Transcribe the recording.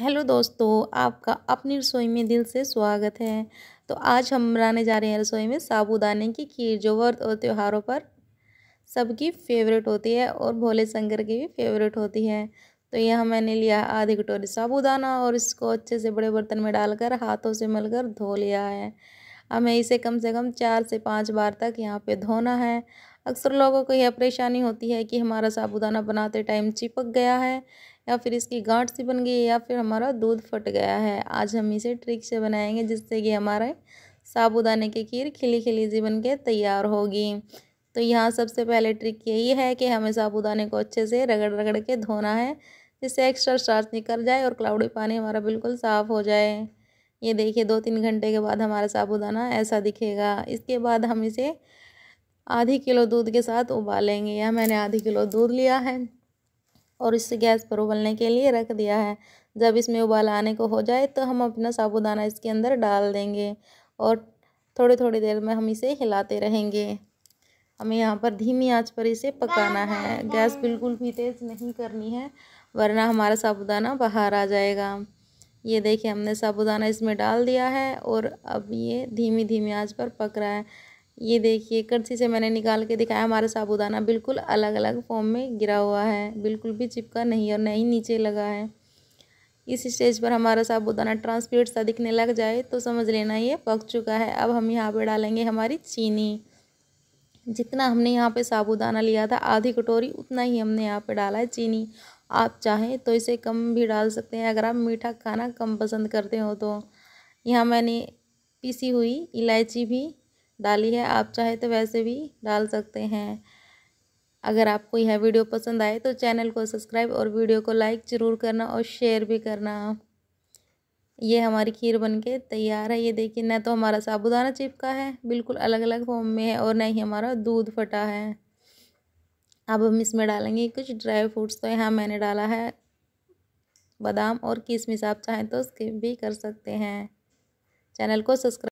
hello दोस्तों आपका अपनी रसोई में दिल से स्वागत है तो आज हम बनाने जा रहे हैं रसोई में साबूदाने की खीर जो व्रत और त्योहारों पर सबकी फेवरेट होती है और भोले शंकर की भी फेवरेट होती है तो यह मैंने लिया आधी कटोरी साबूदाना और इसको अच्छे से बड़े बर्तन में डालकर हाथों से मलकर धो लिया है हमें इसे कम से कम चार से पाँच बार तक यहाँ पर धोना है अक्सर लोगों को यह परेशानी होती है कि हमारा साबूदाना बनाते टाइम चिपक गया है या फिर इसकी गांठ सी बन गई या फिर हमारा दूध फट गया है आज हम इसे ट्रिक से बनाएंगे जिससे कि हमारे साबुदाने की खीर खिली खिली सी बन के तैयार होगी तो यहाँ सबसे पहले ट्रिक यही है कि हमें साबूदाने को अच्छे से रगड़ रगड़ के धोना है जिससे एक्स्ट्रा स्टार्च निकल जाए और क्लाउडी पानी हमारा बिल्कुल साफ़ हो जाए ये देखिए दो तीन घंटे के बाद हमारा साबूदाना ऐसा दिखेगा इसके बाद हम इसे आधी किलो दूध के साथ उबालेंगे यह मैंने आधी किलो दूध लिया है और इसे गैस पर उबलने के लिए रख दिया है जब इसमें उबाल आने को हो जाए तो हम अपना साबुदाना इसके अंदर डाल देंगे और थोड़ी थोड़ी देर में हम इसे हिलाते रहेंगे हमें यहाँ पर धीमी आंच पर इसे पकाना है गैस बिल्कुल भी तेज़ नहीं करनी है वरना हमारा साबुदाना बाहर आ जाएगा ये देखिए हमने साबूदाना इसमें डाल दिया है और अब ये धीमी धीमी आंच पर पक रहा है ये देखिए करछी से मैंने निकाल के दिखाया हमारा साबुदाना बिल्कुल अलग अलग फॉर्म में गिरा हुआ है बिल्कुल भी चिपका नहीं और नहीं नीचे लगा है इस स्टेज पर हमारा साबुदाना ट्रांसपेरेंट सा दिखने लग जाए तो समझ लेना ये पक चुका है अब हम यहाँ पे डालेंगे हमारी चीनी जितना हमने यहाँ पे साबुदाना लिया था आधी कटोरी उतना ही हमने यहाँ पे डाला है चीनी आप चाहें तो इसे कम भी डाल सकते हैं अगर आप मीठा खाना कम पसंद करते हो तो यहाँ मैंने पीसी हुई इलायची भी डाली है आप चाहे तो वैसे भी डाल सकते हैं अगर आपको यह वीडियो पसंद आए तो चैनल को सब्सक्राइब और वीडियो को लाइक ज़रूर करना और शेयर भी करना ये हमारी खीर बनके तैयार है ये देखिए न तो हमारा साबुदाना चिपका है बिल्कुल अलग अलग फॉर्म में है और न ही हमारा दूध फटा है अब हम इसमें डालेंगे कुछ ड्राई फ्रूट्स तो यहाँ मैंने डाला है बादाम और किसमिस आप चाहें तो उसके भी कर सकते हैं चैनल को सब्सक्राइब